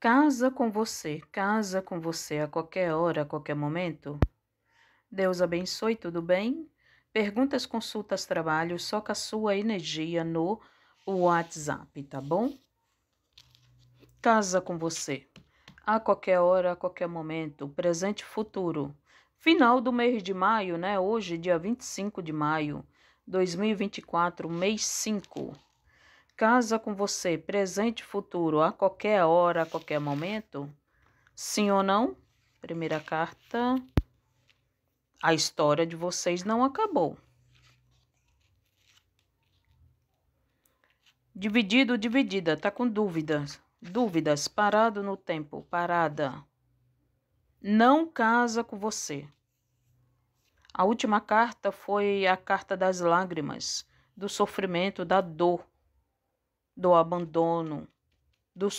casa com você, casa com você a qualquer hora, a qualquer momento. Deus abençoe, tudo bem? Perguntas, consultas, trabalho, soca sua energia no WhatsApp, tá bom? Casa com você, a qualquer hora, a qualquer momento, presente e futuro. Final do mês de maio, né? Hoje, dia 25 de maio, 2024, mês 5 casa com você, presente e futuro, a qualquer hora, a qualquer momento? Sim ou não? Primeira carta. A história de vocês não acabou. Dividido, dividida, tá com dúvidas. Dúvidas, parado no tempo, parada. Não casa com você. A última carta foi a carta das lágrimas, do sofrimento, da dor do abandono, do